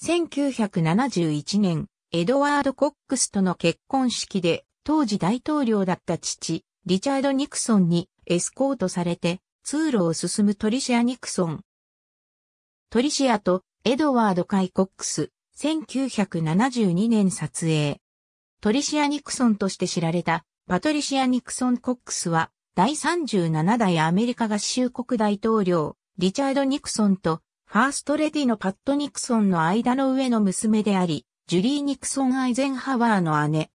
1971年、エドワード・コックスとの結婚式で、当時大統領だった父、リチャード・ニクソンにエスコートされて、通路を進むトリシア・ニクソン。トリシアとエドワード・カイ・コックス、1972年撮影。トリシア・ニクソンとして知られたパトリシア・ニクソン・コックスは第37代アメリカ合衆国大統領リチャード・ニクソンとファーストレディのパット・ニクソンの間の上の娘であり、ジュリー・ニクソン・アイゼンハワーの姉。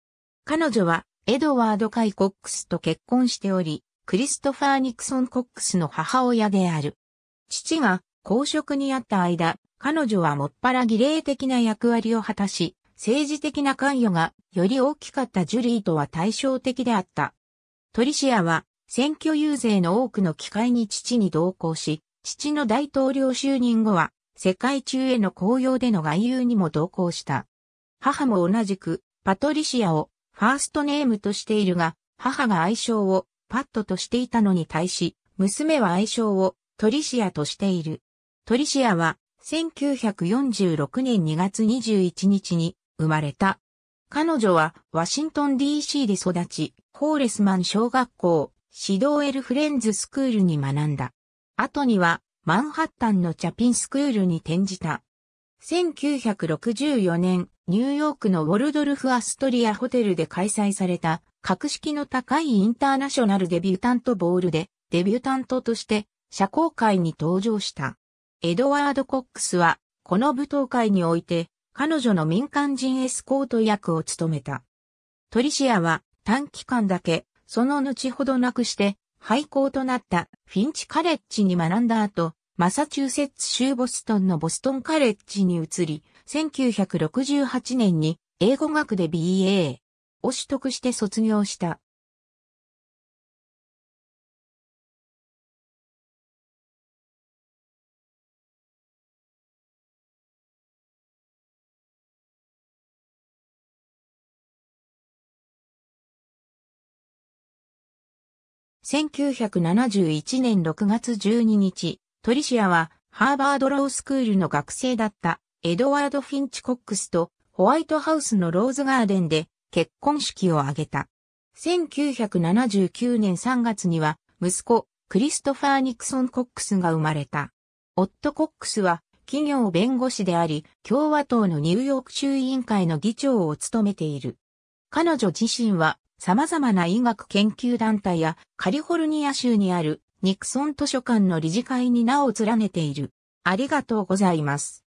彼女は、エドワード・カイ・コックスと結婚しており、クリストファー・ニクソン・コックスの母親である。父が公職にあった間、彼女はもっぱら儀礼的な役割を果たし、政治的な関与がより大きかったジュリーとは対照的であった。トリシアは選挙遊説の多くの機会に父に同行し、父の大統領就任後は、世界中への公用での外遊にも同行した。母も同じく、パトリシアをファーストネームとしているが、母が愛称をパッドとしていたのに対し、娘は愛称をトリシアとしている。トリシアは1946年2月21日に生まれた。彼女はワシントン DC で育ち、ホーレスマン小学校、指導エルフレンズスクールに学んだ。後にはマンハッタンのチャピンスクールに転じた。1964年、ニューヨークのウォルドルフ・アストリアホテルで開催された、格式の高いインターナショナルデビュータントボールで、デビュータントとして、社交界に登場した。エドワード・コックスは、この舞踏会において、彼女の民間人エスコート役を務めた。トリシアは、短期間だけ、その後ほどなくして、廃校となったフィンチカレッジに学んだ後、マサチューセッツ州ボストンのボストンカレッジに移り、1968年に英語学で BA を取得して卒業した。1971年6月12日、トリシアはハーバードロースクールの学生だったエドワード・フィンチ・コックスとホワイトハウスのローズガーデンで結婚式を挙げた。1979年3月には息子クリストファー・ニクソン・コックスが生まれた。夫コックスは企業弁護士であり共和党のニューヨーク州委員会の議長を務めている。彼女自身は様々な医学研究団体やカリフォルニア州にあるニクソン図書館の理事会に名を連ねている。ありがとうございます。